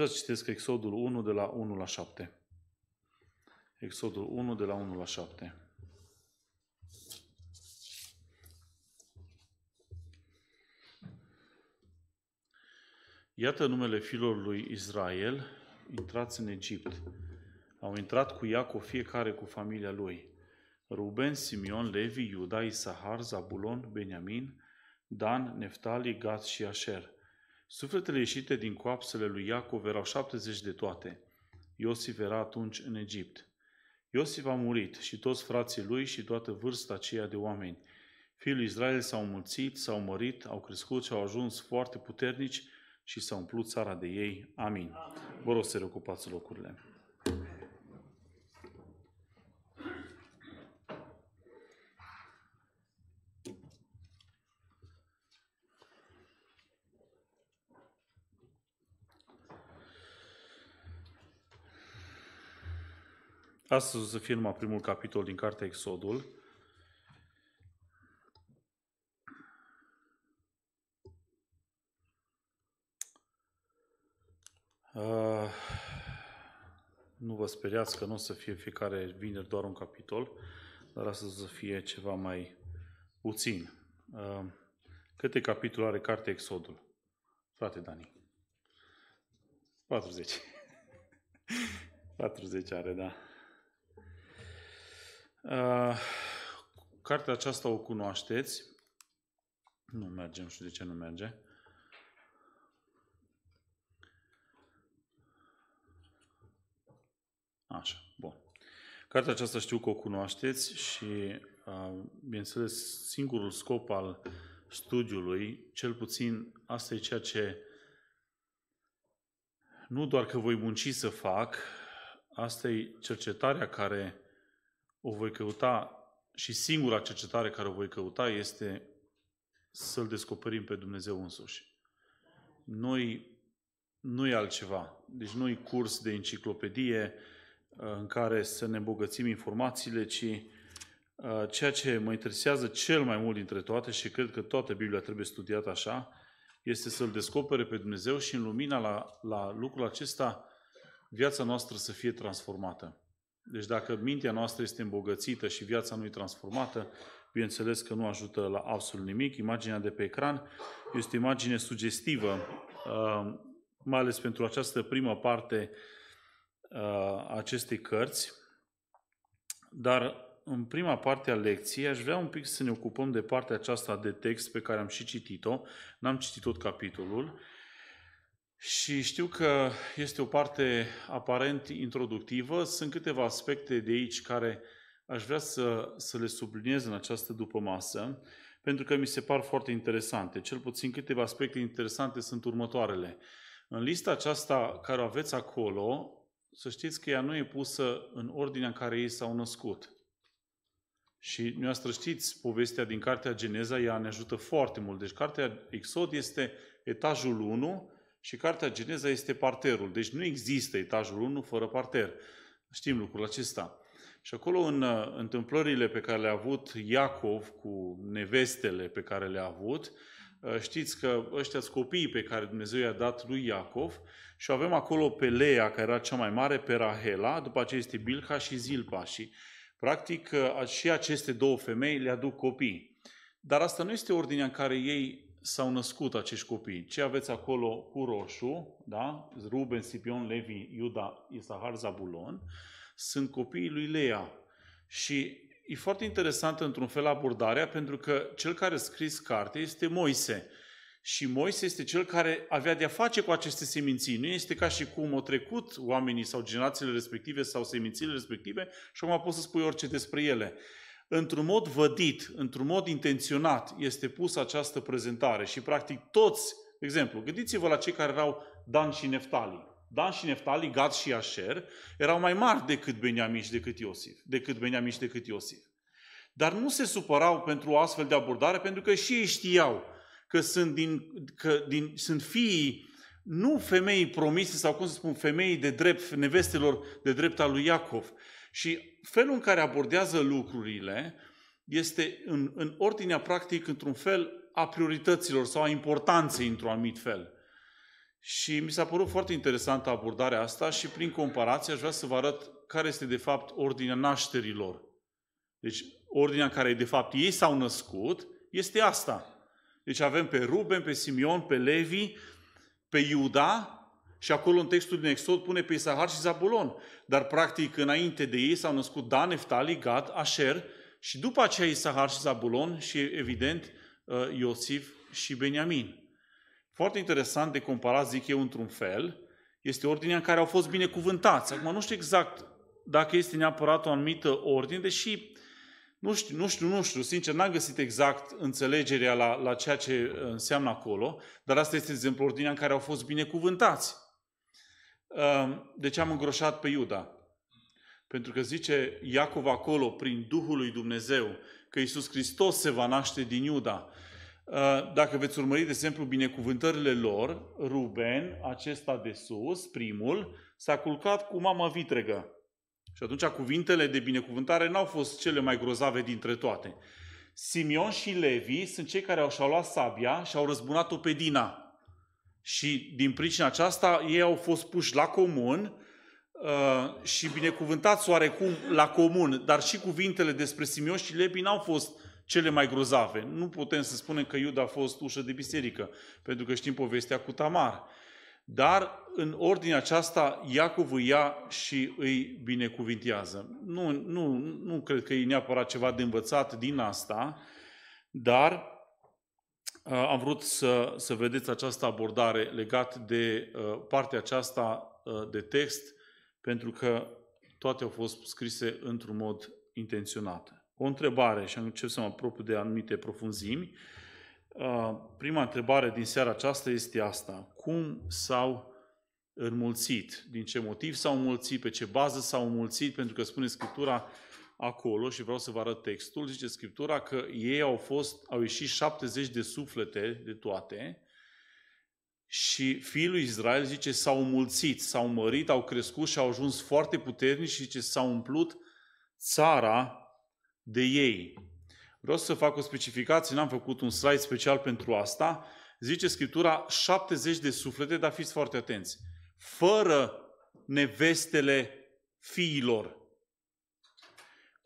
Vreau să citesc Exodul 1 de la 1 la 7. Exodul 1 de la 1 la 7. Iată numele filor lui Israel, intrați în Egipt. Au intrat cu Iacov fiecare cu familia lui. Ruben, Simeon, Levi, Iuda, Isahar, Zabulon, Beniamin, Dan, Neftali, Gad și Asher – Sufletele ieșite din coapsele lui Iacov erau 70 de toate. Iosif era atunci în Egipt. Iosif a murit și toți frații lui și toată vârsta aceea de oameni. Fiul lui Israel s-au mulțit, s-au mărit, au crescut și au ajuns foarte puternici și s-a umplut țara de ei. Amin. Vă rog să reocupați locurile. Astăzi să fie numai primul capitol din cartea Exodul. Uh, nu vă speriați că nu o să fie fiecare vineri doar un capitol, dar astăzi o să fie ceva mai puțin. Uh, câte capitole are cartea Exodul? Frate Dani. 40. 40 are, da. Ah, cartea aceasta o cunoașteți. Nu mergem, nu știu de ce nu merge. Așa, bun. Cartea aceasta știu că o cunoașteți și, ah, bineînțeles, singurul scop al studiului, cel puțin asta e ceea ce nu doar că voi munci să fac, asta e cercetarea care o voi căuta și singura cercetare care o voi căuta este să-L descoperim pe Dumnezeu însuși. Noi nu e altceva. Deci nu e curs de enciclopedie uh, în care să ne îmbogățim informațiile, ci uh, ceea ce mă interesează cel mai mult dintre toate și cred că toată Biblia trebuie studiată așa, este să-L descopere pe Dumnezeu și în lumina la, la lucrul acesta viața noastră să fie transformată. Deci dacă mintea noastră este îmbogățită și viața nu e transformată, bineînțeles că nu ajută la absolut nimic. Imaginea de pe ecran este o imagine sugestivă, uh, mai ales pentru această primă parte a uh, acestei cărți. Dar în prima parte a lecției aș vrea un pic să ne ocupăm de partea aceasta de text pe care am și citit-o. N-am citit tot capitolul și știu că este o parte aparent introductivă. Sunt câteva aspecte de aici care aș vrea să, să le subliniez în această dupămasă, pentru că mi se par foarte interesante. Cel puțin câteva aspecte interesante sunt următoarele. În lista aceasta care o aveți acolo, să știți că ea nu e pusă în ordinea în care ei s-au născut. Și dumneavoastră știți povestea din Cartea Geneza, ea ne ajută foarte mult. Deci Cartea Exod este etajul 1, și cartea Geneza este parterul. Deci nu există etajul 1 fără parter. Știm lucrul acesta. Și acolo în uh, întâmplările pe care le-a avut Iacov cu nevestele pe care le-a avut, uh, știți că ăștia sunt copiii pe care Dumnezeu i-a dat lui Iacov și avem acolo pe Lea, care era cea mai mare, pe Rahela, după aceea este Bilha și Zilpa și practic uh, și aceste două femei le aduc copii. Dar asta nu este ordinea în care ei s-au născut acești copii. Ce aveți acolo cu roșu, da? Ruben, Sipion, Levi, Iuda, Isahar, Zabulon, sunt copiii lui Leia. Și e foarte interesantă într-un fel abordarea, pentru că cel care a scris cartea este Moise. Și Moise este cel care avea de-a face cu aceste seminții. Nu este ca și cum au trecut oamenii sau generațiile respective sau semințiile respective și acum poți să spui orice despre ele într-un mod vădit, într-un mod intenționat, este pusă această prezentare și practic toți, de exemplu, gândiți-vă la cei care erau Dan și Neftali. Dan și Neftali, Gad și Asher, erau mai mari decât Beniamin și decât Iosif, decât Beniamin și decât Iosif. Dar nu se supărau pentru o astfel de abordare, pentru că și ei știau că sunt, din, că din, sunt fiii nu femei promise sau cum să spun, femei de drept, nevestelor de drept al lui Iacov, și felul în care abordează lucrurile este în, în ordinea practic într-un fel a priorităților sau a importanței într-un anumit fel. Și mi s-a părut foarte interesantă abordarea asta și prin comparație aș vrea să vă arăt care este de fapt ordinea nașterilor. Deci ordinea în care de fapt ei s-au născut este asta. Deci avem pe Ruben, pe Simeon, pe Levi, pe Iuda și acolo în textul din Exod pune pe Isahar și Zabulon. Dar practic înainte de ei s-au născut Dan, Neftali, Gad, Asher și după aceea Isahar și Zabulon și evident uh, Iosif și Beniamin. Foarte interesant de comparat, zic eu, într-un fel, este ordinea în care au fost binecuvântați. Acum nu știu exact dacă este neapărat o anumită ordine, deși nu știu, nu știu, nu știu, sincer, n-am găsit exact înțelegerea la, la ceea ce înseamnă acolo, dar asta este, de exemplu, ordinea în care au fost binecuvântați de ce am îngroșat pe Iuda. Pentru că zice Iacov acolo, prin Duhul lui Dumnezeu, că Iisus Hristos se va naște din Iuda. Dacă veți urmări, de exemplu, binecuvântările lor, Ruben, acesta de sus, primul, s-a culcat cu mama vitregă. Și atunci cuvintele de binecuvântare n-au fost cele mai grozave dintre toate. Simion și Levi sunt cei care au și-au luat sabia și au răzbunat-o pe Dina. Și din pricina aceasta ei au fost puși la comun uh, și binecuvântați oarecum la comun, dar și cuvintele despre Simeon și Levi n-au fost cele mai grozave. Nu putem să spunem că Iuda a fost ușă de biserică, pentru că știm povestea cu Tamar. Dar în ordinea aceasta Iacov îi ia și îi binecuvintează. Nu, nu, nu cred că e neapărat ceva de învățat din asta, dar Uh, am vrut să, să vedeți această abordare legată de uh, partea aceasta uh, de text, pentru că toate au fost scrise într-un mod intenționat. O întrebare, și încep să mă apropiu de anumite profunzimi. Prima întrebare din seara aceasta este asta. Cum s-au înmulțit? Din ce motiv s-au înmulțit? Pe ce bază s-au înmulțit? Pentru că spune Scriptura, acolo și vreau să vă arăt textul, zice Scriptura că ei au fost, au ieșit 70 de suflete de toate și fiul lui Israel zice s-au mulțit, s-au mărit, au crescut și au ajuns foarte puternici și zice s-au umplut țara de ei. Vreau să fac o specificație, n-am făcut un slide special pentru asta. Zice Scriptura 70 de suflete, dar fiți foarte atenți. Fără nevestele fiilor.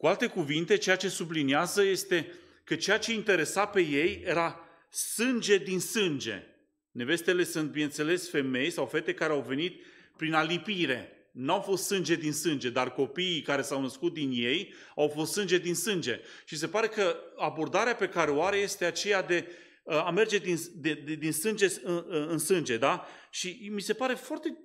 Cu alte cuvinte, ceea ce subliniază este că ceea ce interesa pe ei era sânge din sânge. Nevestele sunt, bineînțeles, femei sau fete care au venit prin alipire. Nu au fost sânge din sânge, dar copiii care s-au născut din ei au fost sânge din sânge. Și se pare că abordarea pe care o are este aceea de uh, a merge din, de, de, din sânge în, uh, uh, în sânge, da? Și mi se pare foarte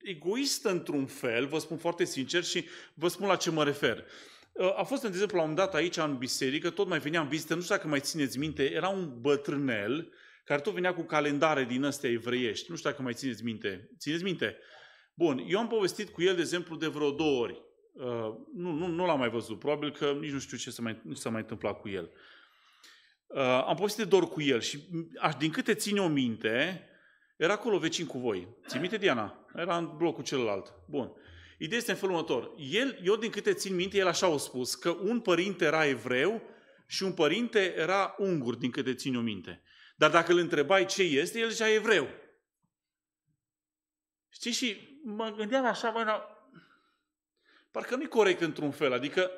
egoistă într-un fel, vă spun foarte sincer și vă spun la ce mă refer. Uh, a fost, de exemplu, la un dat aici în biserică, tot mai veneam vizită, nu știu dacă mai țineți minte, era un bătrânel care tot venea cu calendare din astea evreiești. Nu știu dacă mai țineți minte. Țineți minte? Bun, eu am povestit cu el, de exemplu, de vreo două ori. Uh, nu, nu, nu l-am mai văzut, probabil că nici nu știu ce s-a mai, s-a mai întâmplat cu el. Uh, am povestit de dor cu el și aș, din câte țin o minte, era acolo vecin cu voi. Ți minte, Diana? Era în blocul celălalt. Bun. Ideea este în felul următor. El, eu din câte țin minte, el așa a spus, că un părinte era evreu și un părinte era ungur, din câte țin eu minte. Dar dacă îl întrebai ce este, el zicea evreu. Știi? Și mă gândeam așa, mă, na... parcă nu-i corect într-un fel. Adică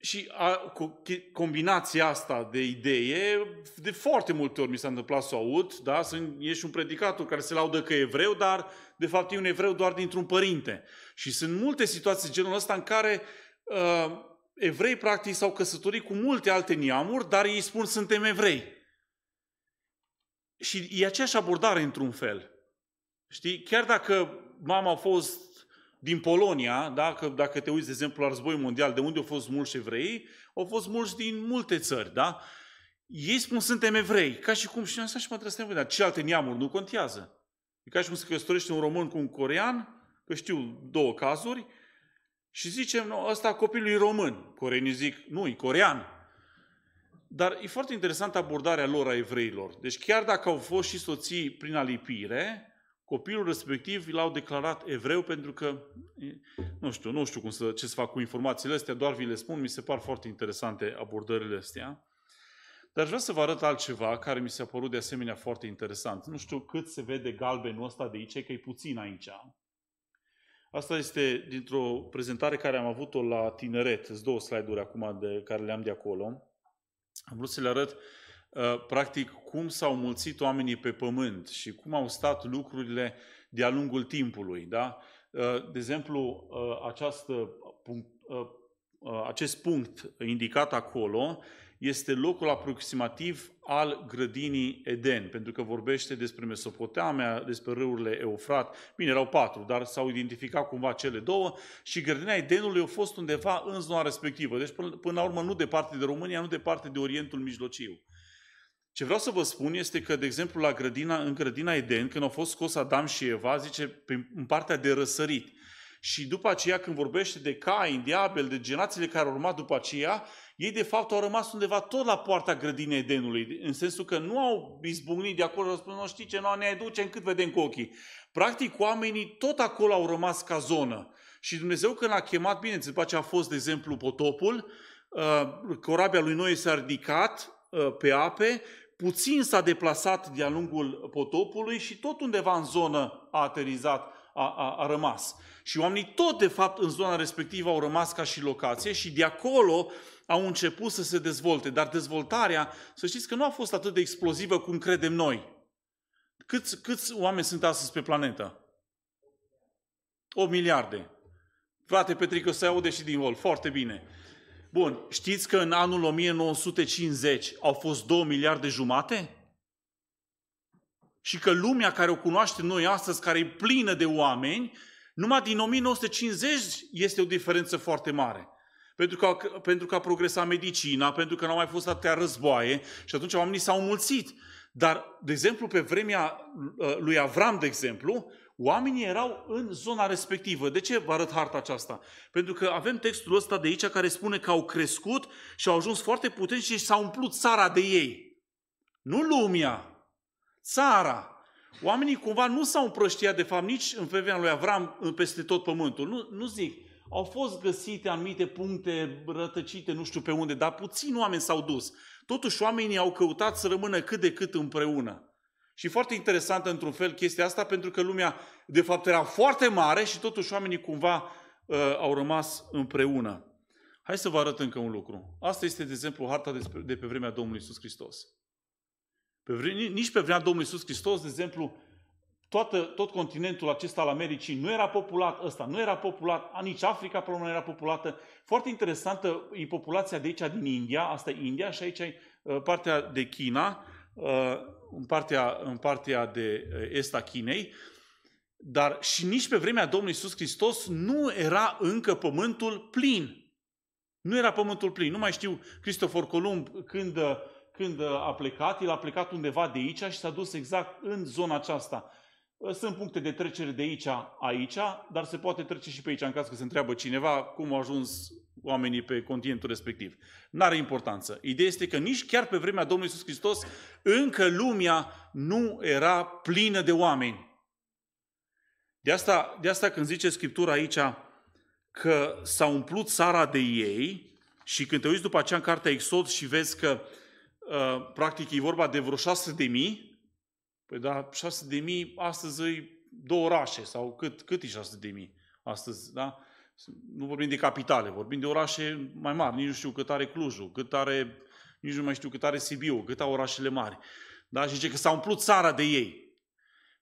și a, cu combinația asta de idee, de foarte multe ori mi s-a întâmplat să o aud, da? Sunt, ești un predicator care se laudă că e evreu, dar de fapt e un evreu doar dintr-un părinte. Și sunt multe situații genul ăsta în care uh, evrei practic s-au căsătorit cu multe alte neamuri, dar ei spun suntem evrei. Și e aceeași abordare într-un fel. Știi? Chiar dacă mama a fost din Polonia, da? Că, dacă te uiți, de exemplu, la războiul mondial, de unde au fost mulți evrei, au fost mulți din multe țări, da? Ei spun, suntem evrei, ca și cum și noi așa și mă ne dar alte neamuri nu contează. E ca și cum se căsătorește un român cu un corean, că știu două cazuri, și zicem, nu, ăsta copilul e român. Coreenii zic, nu, e corean. Dar e foarte interesant abordarea lor a evreilor. Deci chiar dacă au fost și soții prin alipire, copilul respectiv l-au declarat evreu pentru că, nu știu, nu știu cum să, ce să fac cu informațiile astea, doar vi le spun, mi se par foarte interesante abordările astea. Dar vreau să vă arăt altceva care mi s-a părut de asemenea foarte interesant. Nu știu cât se vede galbenul ăsta de aici, că e puțin aici. Asta este dintr-o prezentare care am avut-o la tineret. Sunt două slide-uri acum de care le am de acolo. Am vrut să le arăt uh, practic cum s-au mulțit oamenii pe pământ și cum au stat lucrurile de-a lungul timpului. Da? Uh, de exemplu, uh, această punct, acest punct indicat acolo este locul aproximativ al grădinii Eden, pentru că vorbește despre Mesopotamia, despre râurile Eufrat. Bine, erau patru, dar s-au identificat cumva cele două și grădina Edenului a fost undeva în zona respectivă. Deci, până, la urmă, nu departe de România, nu departe de Orientul Mijlociu. Ce vreau să vă spun este că, de exemplu, la grădina, în grădina Eden, când au fost scos Adam și Eva, zice, în partea de răsărit. Și după aceea, când vorbește de Cain, de Abel, de generațiile care au urmat după aceea, ei, de fapt, au rămas undeva tot la poarta grădinei Edenului, în sensul că nu au izbucnit de acolo, au spus, nu știi ce, nu ne ducem cât vedem cu ochii. Practic, oamenii tot acolo au rămas ca zonă. Și Dumnezeu când l-a chemat, bine, după ce a fost, de exemplu, potopul, uh, corabia lui Noe s-a ridicat uh, pe ape, puțin s-a deplasat de-a lungul potopului și tot undeva în zonă a aterizat, a, a, a rămas. Și oamenii tot, de fapt, în zona respectivă au rămas ca și locație și de acolo au început să se dezvolte, dar dezvoltarea, să știți că nu a fost atât de explozivă cum credem noi. Câți, câți oameni sunt astăzi pe planetă? 8 miliarde. Frate Petrică, să aude și din hol. Foarte bine. Bun, știți că în anul 1950 au fost 2 miliarde jumate? Și că lumea care o cunoaște noi astăzi, care e plină de oameni, numai din 1950 este o diferență foarte mare pentru că, pentru că a progresat medicina, pentru că n-au mai fost atâtea războaie și atunci oamenii s-au mulțit. Dar, de exemplu, pe vremea ă, lui Avram, de exemplu, oamenii erau în zona respectivă. De ce vă arăt harta aceasta? Pentru că avem textul ăsta de aici care spune că au crescut și au ajuns foarte puternici și s au umplut țara de ei. Nu lumea, țara. Oamenii cumva nu s-au împrăștiat, de fapt, nici în vremea lui Avram peste tot pământul. Nu, nu zic au fost găsite anumite puncte rătăcite, nu știu pe unde, dar puțini oameni s-au dus. Totuși oamenii au căutat să rămână cât de cât împreună. Și foarte interesantă într-un fel chestia asta, pentru că lumea de fapt era foarte mare și totuși oamenii cumva uh, au rămas împreună. Hai să vă arăt încă un lucru. Asta este, de exemplu, harta de pe vremea Domnului Isus Hristos. Pe vre- nici pe vremea Domnului Isus Hristos, de exemplu, toată, tot continentul acesta al Americii nu era populat, ăsta nu era populat, nici Africa pe nu era populată. Foarte interesantă e populația de aici din India, asta e India și aici e uh, partea de China, uh, în partea, în partea de uh, est a Chinei. Dar și nici pe vremea Domnului Isus Hristos nu era încă pământul plin. Nu era pământul plin. Nu mai știu Cristofor Columb când, când a plecat, el a plecat undeva de aici și s-a dus exact în zona aceasta sunt puncte de trecere de aici, aici, dar se poate trece și pe aici, în caz că se întreabă cineva cum au ajuns oamenii pe continentul respectiv. N-are importanță. Ideea este că nici chiar pe vremea Domnului Iisus Hristos încă lumea nu era plină de oameni. De asta, de asta când zice Scriptura aici că s-a umplut țara de ei și când te uiți după aceea în cartea Exod și vezi că uh, practic e vorba de vreo șase de mii, Păi da, șase de mii, astăzi îi două orașe sau cât, cât e șase de mii astăzi, da? Nu vorbim de capitale, vorbim de orașe mai mari, nici nu știu cât are Clujul, cât are, nici nu mai știu cât are Sibiu, cât au orașele mari. Da? Și zice că s-a umplut țara de ei.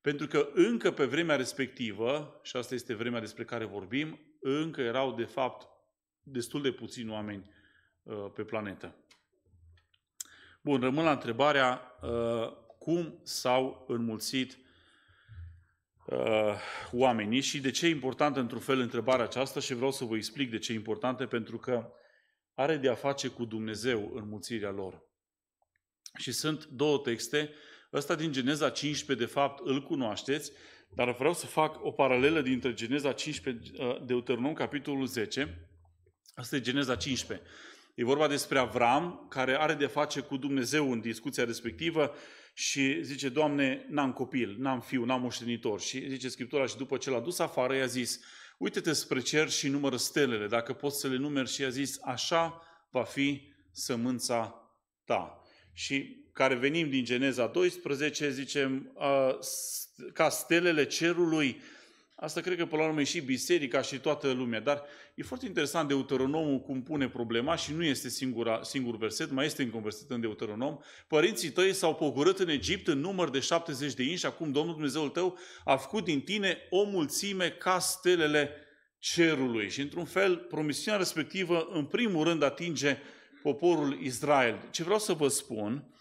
Pentru că încă pe vremea respectivă, și asta este vremea despre care vorbim, încă erau de fapt destul de puțini oameni uh, pe planetă. Bun, rămân la întrebarea uh, cum s-au înmulțit uh, oamenii și de ce e importantă într-un fel întrebarea aceasta și vreau să vă explic de ce e importantă, pentru că are de a face cu Dumnezeu înmulțirea lor. Și sunt două texte, ăsta din Geneza 15, de fapt, îl cunoașteți, dar vreau să fac o paralelă dintre Geneza 15, uh, Deuteronom, capitolul 10, asta e Geneza 15. E vorba despre Avram, care are de face cu Dumnezeu în discuția respectivă și zice, Doamne, n-am copil, n-am fiu, n-am moștenitor. Și zice Scriptura, și după ce l-a dus afară, i-a zis, uite-te spre cer și numără stelele, dacă poți să le numeri. Și i-a zis, așa va fi sămânța ta. Și care venim din Geneza 12, zicem, ca stelele cerului Asta cred că, pe la urmă, e și biserica și toată lumea. Dar e foarte interesant Deuteronomul cum pune problema și nu este singura, singur verset, mai este încă un verset în Deuteronom. Părinții tăi s-au pogorât în Egipt în număr de 70 de inși, acum Domnul Dumnezeul tău a făcut din tine o mulțime ca stelele cerului. Și, într-un fel, promisiunea respectivă, în primul rând, atinge poporul Israel. Ce vreau să vă spun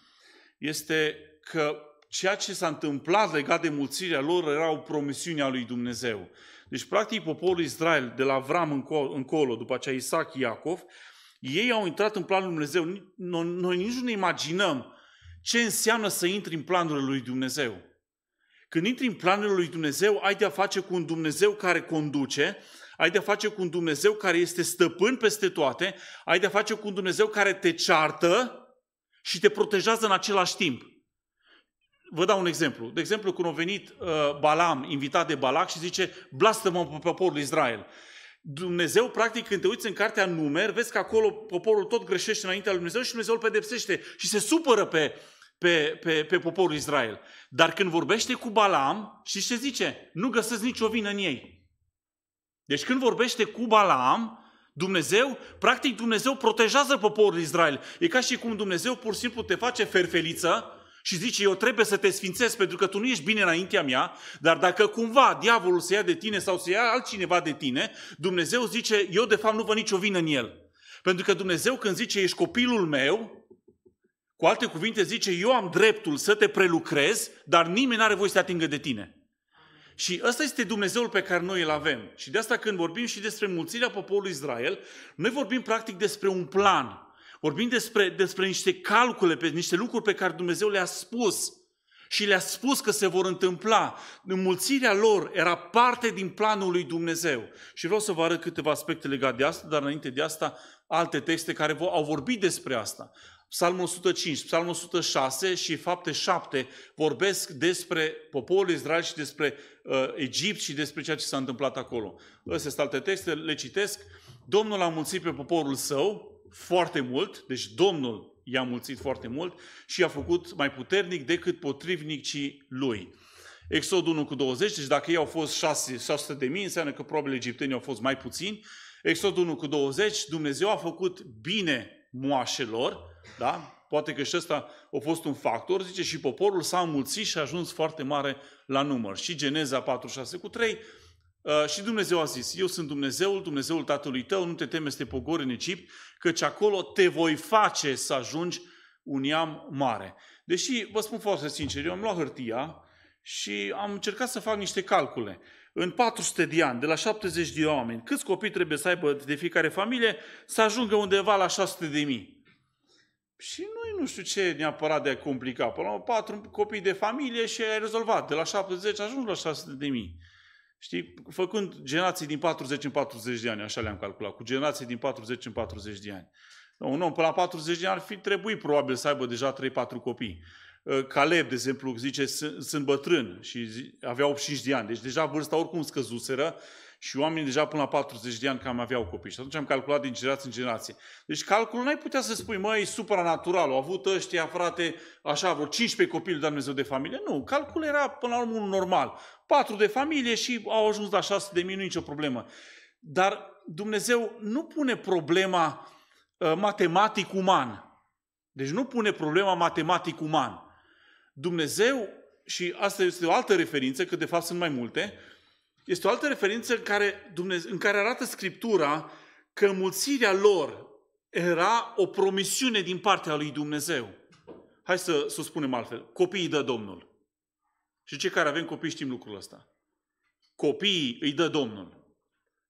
este că ceea ce s-a întâmplat legat de mulțirea lor era o promisiune a lui Dumnezeu. Deci, practic, poporul Israel, de la Avram încolo, după aceea Isaac, Iacov, ei au intrat în planul lui Dumnezeu. Noi nici nu ne imaginăm ce înseamnă să intri în planul lui Dumnezeu. Când intri în planul lui Dumnezeu, ai de-a face cu un Dumnezeu care conduce, ai de-a face cu un Dumnezeu care este stăpân peste toate, ai de-a face cu un Dumnezeu care te ceartă și te protejează în același timp. Vă dau un exemplu. De exemplu, când a venit uh, Balam, invitat de Balac, și zice, blastă-mă pe poporul Israel. Dumnezeu, practic, când te uiți în cartea Numer, vezi că acolo poporul tot greșește înaintea lui Dumnezeu și Dumnezeu îl pedepsește și se supără pe, pe, pe, pe poporul Israel. Dar când vorbește cu Balam, și ce zice? Nu găsesc nicio vină în ei. Deci când vorbește cu Balaam, Dumnezeu, practic Dumnezeu protejează poporul Israel. E ca și cum Dumnezeu pur și simplu te face ferfeliță și zice, eu trebuie să te sfințesc pentru că tu nu ești bine înaintea mea, dar dacă cumva diavolul se ia de tine sau se ia altcineva de tine, Dumnezeu zice, eu de fapt nu vă nicio vină în el. Pentru că Dumnezeu când zice, ești copilul meu, cu alte cuvinte zice, eu am dreptul să te prelucrez, dar nimeni nu are voie să te atingă de tine. Și ăsta este Dumnezeul pe care noi îl avem. Și de asta când vorbim și despre mulțirea poporului Israel, noi vorbim practic despre un plan Vorbim despre, despre niște calcule, pe niște lucruri pe care Dumnezeu le-a spus și le-a spus că se vor întâmpla. Înmulțirea lor era parte din planul lui Dumnezeu. Și vreau să vă arăt câteva aspecte legate de asta, dar înainte de asta alte texte care au vorbit despre asta. Psalmul 105, Psalmul 106 și Fapte 7 vorbesc despre poporul Israel și despre uh, Egipt și despre ceea ce s-a întâmplat acolo. Astea sunt alte texte, le citesc. Domnul a mulțit pe poporul său, foarte mult, deci Domnul i-a mulțit foarte mult și i-a făcut mai puternic decât potrivnicii lui. Exod 1 cu 20, deci dacă ei au fost 6, 600 de mii, înseamnă că probabil egiptenii au fost mai puțini. Exod 1 cu 20, Dumnezeu a făcut bine moașelor, da? Poate că și ăsta a fost un factor, zice, și poporul s-a înmulțit și a ajuns foarte mare la număr. Și Geneza 46 cu 3, Uh, și Dumnezeu a zis, eu sunt Dumnezeul, Dumnezeul tatălui tău, nu te teme să te pogori în Egipt, căci acolo te voi face să ajungi un iam mare. Deși, vă spun foarte sincer, eu am luat hârtia și am încercat să fac niște calcule. În 400 de ani, de la 70 de oameni, câți copii trebuie să aibă de fiecare familie, să ajungă undeva la 600 de mii. Și noi nu știu ce neapărat de a complica. Până la patru copii de familie și ai rezolvat. De la 70 ajungi la 600 de mii. Știi? Făcând generații din 40 în 40 de ani, așa le-am calculat, cu generații din 40 în 40 de ani. Un om până la 40 de ani ar fi trebuit probabil să aibă deja 3-4 copii. Uh, Caleb, de exemplu, zice, sunt bătrân și avea 85 de ani, deci deja vârsta oricum scăzuseră și oamenii deja până la 40 de ani cam aveau copii. Și atunci am calculat din generație în generație. Deci calculul n-ai putea să spui, măi, supranatural, au avut ăștia, frate, așa, vreo 15 copii dar Dumnezeu de familie. Nu, calculul era până la urmă unul normal. Patru de familie și au ajuns la 6 de mii, nu nicio problemă. Dar Dumnezeu nu pune problema uh, matematic-uman. Deci nu pune problema matematic-uman. Dumnezeu, și asta este o altă referință, că de fapt sunt mai multe, este o altă referință în care, Dumnezeu, în care arată Scriptura că mulțirea lor era o promisiune din partea lui Dumnezeu. Hai să, să o spunem altfel. Copiii dă Domnul. Și cei care avem copii știm lucrul ăsta. Copiii îi dă Domnul.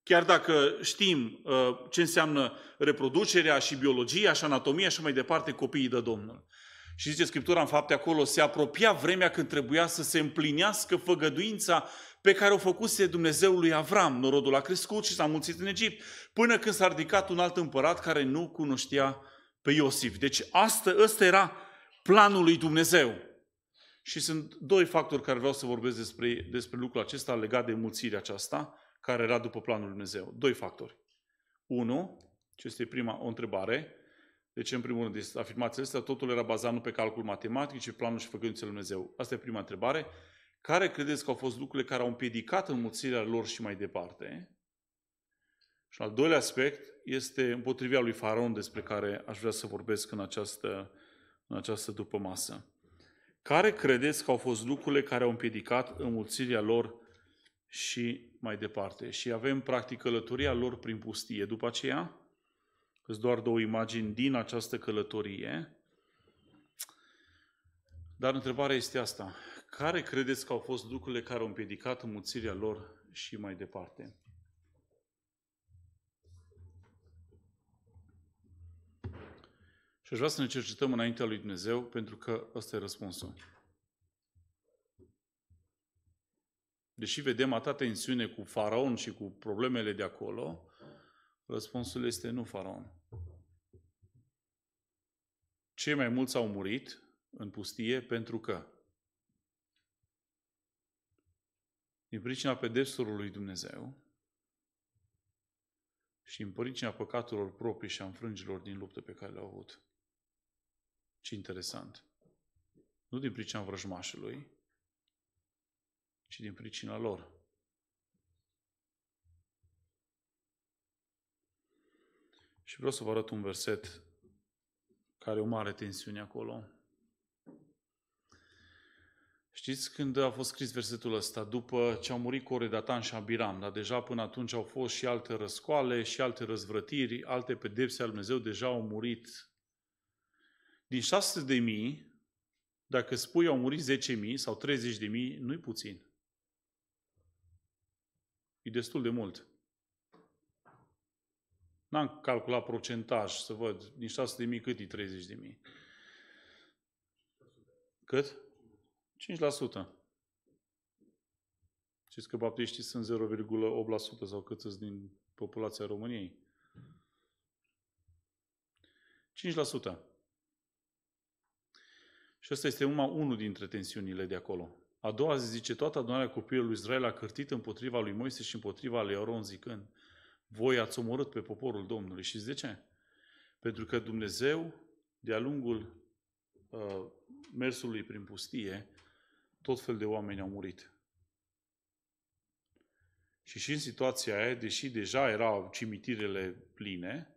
Chiar dacă știm uh, ce înseamnă reproducerea și biologia și anatomia și mai departe, copiii dă Domnul. Și zice Scriptura în fapte acolo, se apropia vremea când trebuia să se împlinească făgăduința pe care o făcuse Dumnezeul lui Avram. Norodul a crescut și s-a mulțit în Egipt, până când s-a ridicat un alt împărat care nu cunoștea pe Iosif. Deci asta, ăsta era planul lui Dumnezeu. Și sunt doi factori care vreau să vorbesc despre, despre lucrul acesta legat de mulțirea aceasta, care era după planul lui Dumnezeu. Doi factori. Unu, ce este prima o întrebare, deci, în primul rând, afirmațiile astea, totul era bazat nu pe calcul matematic, ci planul și făcându lui Dumnezeu. Asta e prima întrebare. Care credeți că au fost lucrurile care au împiedicat înmulțirea lor și mai departe? Și al doilea aspect este împotriva lui Faraon despre care aș vrea să vorbesc în această, în această după masă. Care credeți că au fost lucrurile care au împiedicat înmulțirea lor și mai departe? Și avem practic călătoria lor prin pustie. După aceea, sunt doar două imagini din această călătorie. Dar întrebarea este asta. Care credeți că au fost lucrurile care au împiedicat înmuțirea lor și mai departe? Și aș vrea să ne cercetăm înaintea lui Dumnezeu, pentru că ăsta e răspunsul. Deși vedem atâta tensiune cu faraon și cu problemele de acolo, răspunsul este nu faraon. Cei mai mulți au murit în pustie pentru că din pricina pedepselor lui Dumnezeu și din pricina păcatelor proprii și a înfrângilor din luptă pe care le-au avut. Ce interesant! Nu din pricina vrăjmașului, ci din pricina lor. Și vreau să vă arăt un verset care are o mare tensiune acolo. Știți când a fost scris versetul ăsta? După ce au murit Coredatan și Abiram, dar deja până atunci au fost și alte răscoale, și alte răzvrătiri, alte pedepse al Dumnezeu, deja au murit. Din 600 de mii, dacă spui au murit 10.000 sau 30.000, nu-i puțin. E destul de mult. N-am calculat procentaj să văd din mii cât e 30.000. Cât? 5%. Știți că baptiștii sunt 0,8% sau cât sunt din populația României. 5%. Și asta este numai unul dintre tensiunile de acolo. A doua zi zice, toată adunarea copiilor lui Israel a cârtit împotriva lui Moise și împotriva lui Aron zicând, voi ați omorât pe poporul Domnului. Și de ce? Pentru că Dumnezeu, de-a lungul uh, mersului prin pustie, tot fel de oameni au murit. Și și în situația aia, deși deja erau cimitirele pline,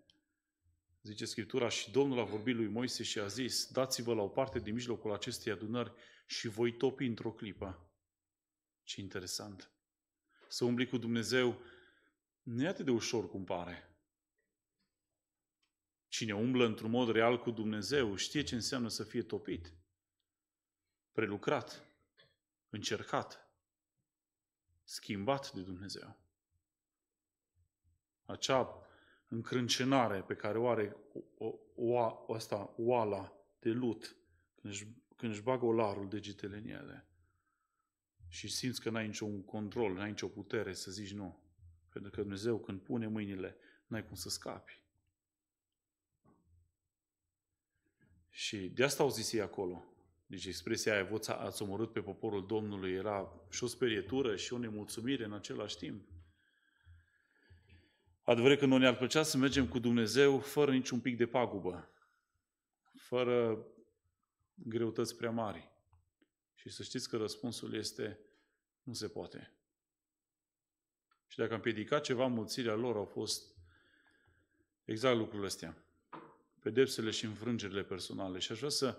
zice Scriptura, și Domnul a vorbit lui Moise și a zis, dați-vă la o parte din mijlocul acestei adunări și voi topi într-o clipă. Ce interesant! Să umbli cu Dumnezeu nu e atât de ușor cum pare. Cine umblă într-un mod real cu Dumnezeu știe ce înseamnă să fie topit prelucrat, încercat, schimbat de Dumnezeu. Acea încrâncenare pe care o are o, o, o, asta, oala de lut, când își, când își bagă olarul degetele în ele și simți că n-ai niciun control, n-ai nicio putere să zici nu. Pentru că Dumnezeu când pune mâinile, n-ai cum să scapi. Și de asta au zis ei acolo. Deci expresia aia, voța ați omorât pe poporul Domnului, era și o sperietură și o nemulțumire în același timp. Adevăr că noi ne-ar plăcea să mergem cu Dumnezeu fără niciun pic de pagubă, fără greutăți prea mari. Și să știți că răspunsul este nu se poate. Și dacă am piedicat ceva, mulțirea lor au fost exact lucrurile astea. Pedepsele și înfrângerile personale. Și aș vrea să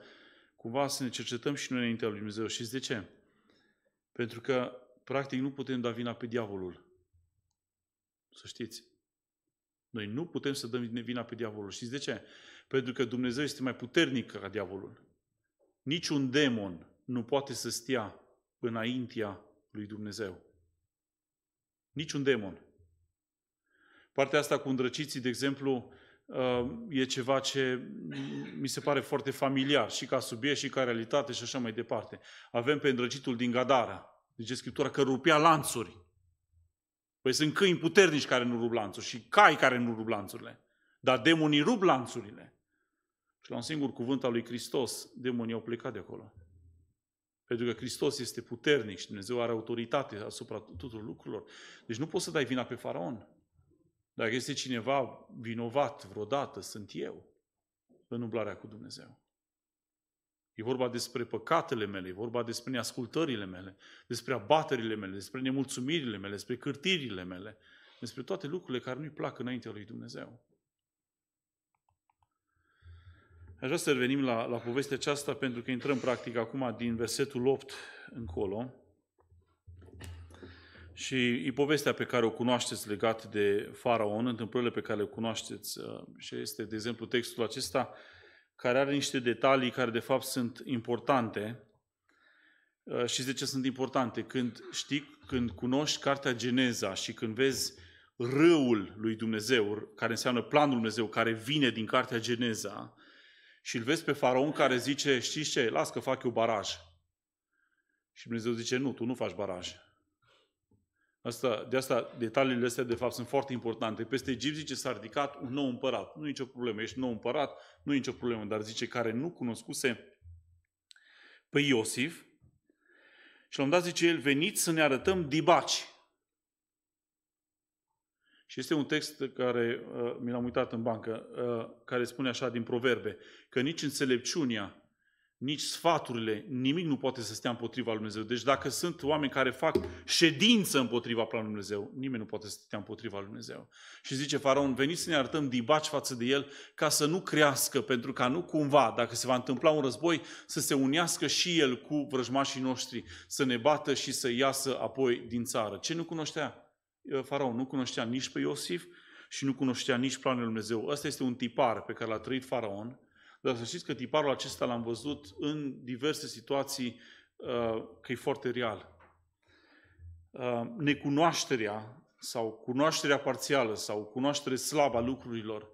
cumva să ne cercetăm și noi înaintea lui Dumnezeu. Și de ce? Pentru că, practic, nu putem da vina pe diavolul. Să știți. Noi nu putem să dăm vina pe diavolul. Și de ce? Pentru că Dumnezeu este mai puternic ca diavolul. Niciun demon nu poate să stea înaintea lui Dumnezeu. Niciun demon. Partea asta cu îndrăciții, de exemplu, Ehm, e ceva ce mi se pare foarte familiar și ca subiect și ca realitate și așa mai departe. Avem pe îndrăgitul din Gadara, zice Scriptura, că rupea lanțuri. Păi sunt câini puternici care nu rup lanțuri și cai care nu rup lanțurile. Dar demonii rup lanțurile. Și la un singur cuvânt al lui Hristos, demonii au plecat de acolo. Pentru că Hristos este puternic și Dumnezeu are autoritate asupra tuturor lucrurilor. Deci nu poți să dai vina pe faraon. Dacă este cineva vinovat vreodată, sunt eu în umblarea cu Dumnezeu. E vorba despre păcatele mele, e vorba despre neascultările mele, despre abaterile mele, despre nemulțumirile mele, despre cârtirile mele, despre toate lucrurile care nu-i plac înaintea lui Dumnezeu. Aș vrea să revenim la, la povestea aceasta pentru că intrăm practic acum din versetul 8 încolo. Și e povestea pe care o cunoașteți legat de faraon, întâmplările pe care le cunoașteți uh, și este, de exemplu, textul acesta care are niște detalii care, de fapt, sunt importante uh, și de ce sunt importante. Când știi, când cunoști Cartea Geneza și când vezi râul lui Dumnezeu, care înseamnă planul Dumnezeu, care vine din Cartea Geneza, și îl vezi pe faraon care zice, știi ce, las că fac eu baraj. Și Dumnezeu zice, nu, tu nu faci baraj Asta, de asta detaliile astea de fapt sunt foarte importante. Peste Egipt zice s-a ridicat un nou împărat. Nu e nicio problemă, ești nou împărat, nu e nicio problemă, dar zice care nu cunoscuse pe Iosif și l-am dat, zice el, veniți să ne arătăm dibaci. Și este un text care uh, mi l-am uitat în bancă, uh, care spune așa din proverbe, că nici înțelepciunea nici sfaturile, nimic nu poate să stea împotriva lui Dumnezeu. Deci dacă sunt oameni care fac ședință împotriva planului lui Dumnezeu, nimeni nu poate să stea împotriva lui Dumnezeu. Și zice faraon, veniți să ne arătăm dibaci față de el ca să nu crească, pentru ca nu cumva, dacă se va întâmpla un război, să se unească și el cu vrăjmașii noștri, să ne bată și să iasă apoi din țară. Ce nu cunoștea? Uh, faraon nu cunoștea nici pe Iosif și nu cunoștea nici planul lui Dumnezeu. Ăsta este un tipar pe care l-a trăit faraon, dar să știți că tiparul acesta l-am văzut în diverse situații uh, că e foarte real. Uh, necunoașterea sau cunoașterea parțială sau cunoaștere slabă a lucrurilor,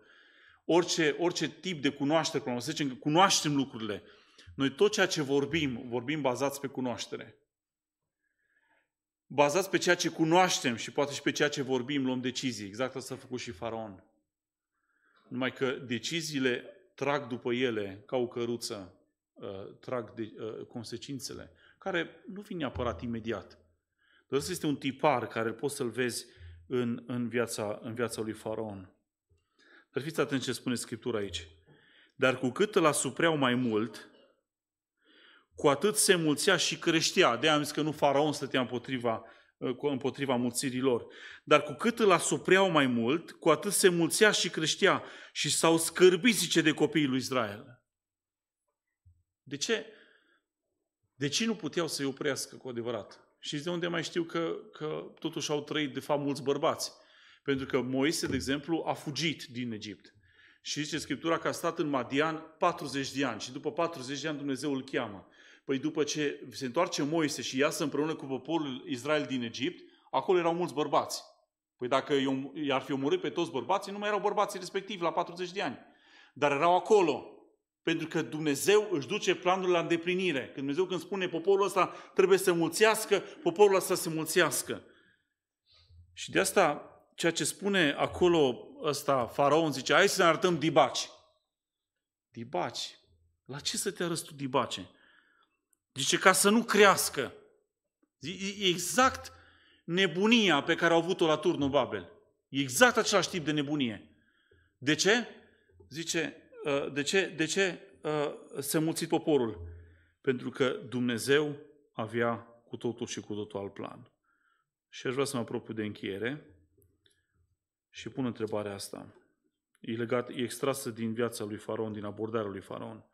orice, orice tip de cunoaștere, cum să zicem că cunoaștem lucrurile, noi tot ceea ce vorbim, vorbim bazați pe cunoaștere. Bazați pe ceea ce cunoaștem și poate și pe ceea ce vorbim, luăm decizii. Exact asta a făcut și Faraon. Numai că deciziile trag după ele ca o căruță, uh, trag de, uh, consecințele, care nu vin neapărat imediat. Dar ăsta este un tipar care poți să-l vezi în, în, viața, în viața lui Faraon. Dar fiți atenți ce spune Scriptura aici. Dar cu cât îl asupreau mai mult, cu atât se mulțea și creștea. De am zis că nu faraon stătea împotriva Uh, împotriva mulțirii lor. Dar cu cât îl asupreau mai mult, cu atât se mulțea și creștea și s-au scârbit, zice, de copiii lui Israel. De ce? De ce nu puteau să-i oprească cu adevărat? Și de unde mai știu că, că totuși au trăit, de fapt, mulți bărbați. Pentru că Moise, de exemplu, a fugit din Egipt. Și zice Scriptura că a stat în Madian 40 de ani și după 40 de ani Dumnezeu îl cheamă. Păi după ce se întoarce Moise și iasă împreună cu poporul Israel din Egipt, acolo erau mulți bărbați. Păi dacă i-ar fi omorât pe toți bărbații, nu mai erau bărbații respectivi la 40 de ani. Dar erau acolo. Pentru că Dumnezeu își duce planul la îndeplinire. Când Dumnezeu când spune poporul ăsta trebuie să mulțească, poporul ăsta să mulțească. Și de asta ceea ce spune acolo ăsta faraon, zice, hai să ne arătăm dibaci. Dibaci? La ce să te arăți tu dibace? Zice, ca să nu crească. exact nebunia pe care au avut-o la turnul Babel. exact același tip de nebunie. De ce? Zice, uh, de ce, de ce uh, se mulțit poporul? Pentru că Dumnezeu avea cu totul și cu totul alt plan. Și aș vrea să mă apropiu de încheiere și pun întrebarea asta. E, legat, e extrasă din viața lui Faraon, din abordarea lui Faraon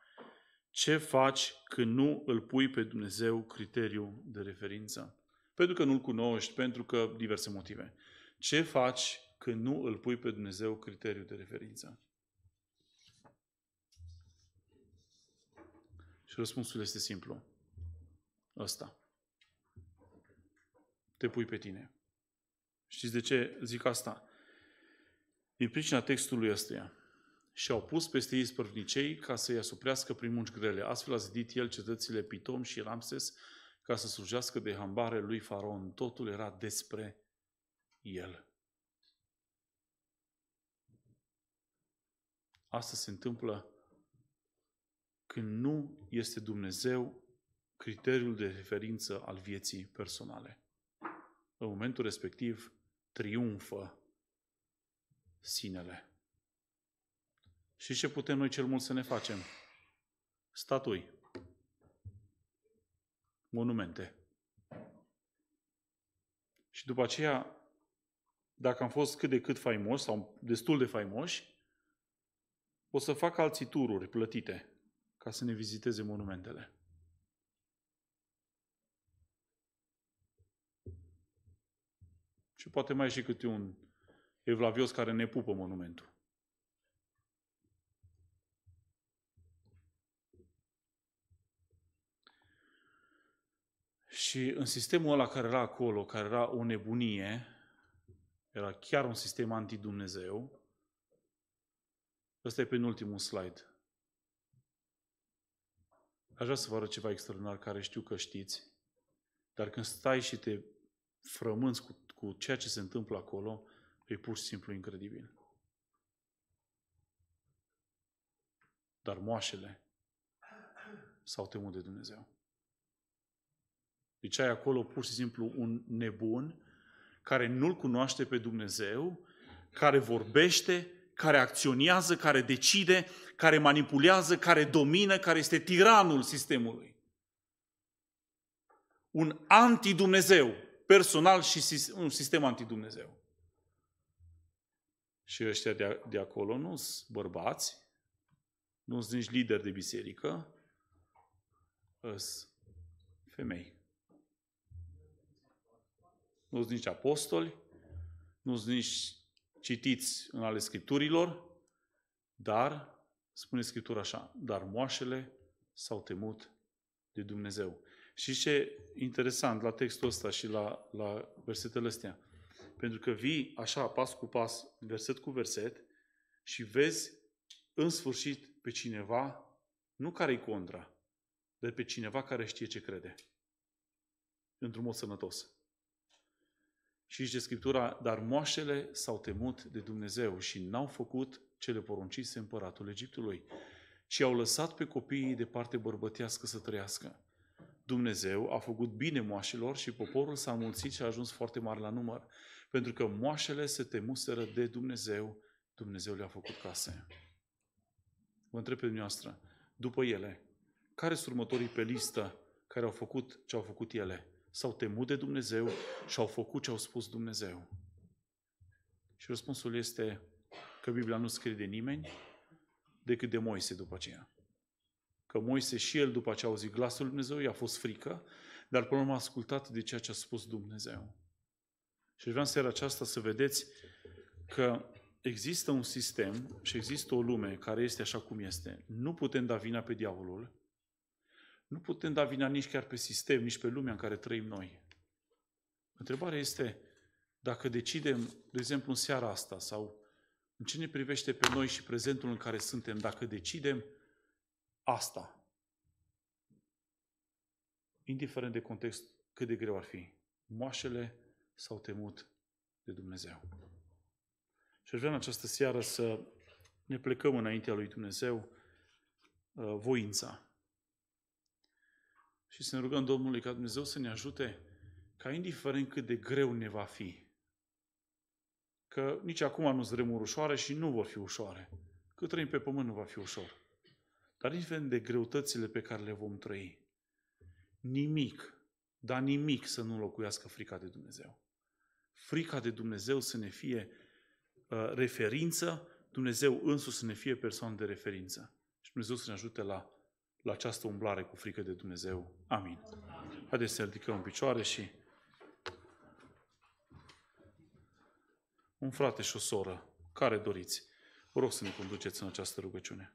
ce faci când nu îl pui pe Dumnezeu criteriu de referință? Pentru că nu-L cunoști, pentru că diverse motive. Ce faci când nu îl pui pe Dumnezeu criteriu de referință? Și răspunsul este simplu. Ăsta. Te pui pe tine. Știți de ce zic asta? Din pricina textului ăsta și au pus peste ei spărnicei ca să-i asuprească prin munci grele. Astfel a zidit el cetățile Pitom și Ramses ca să slujească de hambare lui faraon. Totul era despre el. Asta se întâmplă când nu este Dumnezeu criteriul de referință al vieții personale. În momentul respectiv, triumfă sinele. Și ce putem noi cel mult să ne facem? Statui. Monumente. Și după aceea, dacă am fost cât de cât faimoși sau destul de faimoși, o să fac alții tururi plătite ca să ne viziteze monumentele. Și poate mai e și câte un evlavios care ne pupă monumentul. Și în sistemul ăla care era acolo, care era o nebunie, era chiar un sistem anti-Dumnezeu, ăsta e penultimul slide. Aș vrea să vă arăt ceva extraordinar care știu că știți, dar când stai și te frămânți cu, cu ceea ce se întâmplă acolo, e pur și simplu incredibil. Dar moașele s-au temut de Dumnezeu. Deci ai acolo pur și simplu un nebun care nu-L cunoaște pe Dumnezeu, care vorbește, care acționează, care decide, care manipulează, care domină, care este tiranul sistemului. Un anti-Dumnezeu personal și un sistem anti-Dumnezeu. Și ăștia de, de acolo nu sunt bărbați, nu sunt nici lideri de biserică, sunt femei nu sunt nici apostoli, nu sunt nici citiți în ale Scripturilor, dar, spune Scriptura așa, dar moașele s-au temut de Dumnezeu. Și ce interesant la textul ăsta și la, la versetele astea. Pentru că vii așa, pas cu pas, verset cu verset, și vezi în sfârșit pe cineva, nu care-i contra, dar pe cineva care știe ce crede. Într-un mod sănătos. Și zice Scriptura, dar moașele s-au temut de Dumnezeu și n-au făcut cele poruncise împăratul Egiptului, ci au lăsat pe copiii de parte bărbătească să trăiască. Dumnezeu a făcut bine moașilor și poporul s-a mulțit și a ajuns foarte mare la număr, pentru că moașele se temuseră de Dumnezeu, Dumnezeu le-a făcut case. Vă întreb pe dumneavoastră, după ele, care sunt următorii pe listă care au făcut ce au făcut ele? s-au temut de Dumnezeu și au făcut ce au spus Dumnezeu. Și răspunsul este că Biblia nu scrie de nimeni decât de Moise după aceea. Că Moise și el, după ce a auzit glasul lui Dumnezeu, i-a fost frică, dar până la urmă a ascultat de ceea ce a spus Dumnezeu. Și vreau în seara aceasta să vedeți că există un sistem și există o lume care este așa cum este. Nu putem da vina pe diavolul, nu putem da vina nici chiar pe sistem, nici pe lumea în care trăim noi. Întrebarea este dacă decidem, de exemplu, în seara asta sau în ce ne privește pe noi și prezentul în care suntem, dacă decidem asta, indiferent de context cât de greu ar fi, moașele s-au temut de Dumnezeu. Și aș vrea în această seară să ne plecăm înaintea lui Dumnezeu uh, voința și să ne rugăm Domnului ca Dumnezeu să ne ajute ca indiferent cât de greu ne va fi, că nici acum nu sunt vremuri ușoare și nu vor fi ușoare. Cât trăim pe pământ nu va fi ușor. Dar indiferent de greutățile pe care le vom trăi, nimic, dar nimic să nu locuiască frica de Dumnezeu. Frica de Dumnezeu să ne fie uh, referință, Dumnezeu însuși să ne fie persoană de referință. Și Dumnezeu să ne ajute la la această umblare cu frică de Dumnezeu. Amin. Haideți să ridicăm în picioare și un frate și o soră, care doriți, vă rog să ne conduceți în această rugăciune.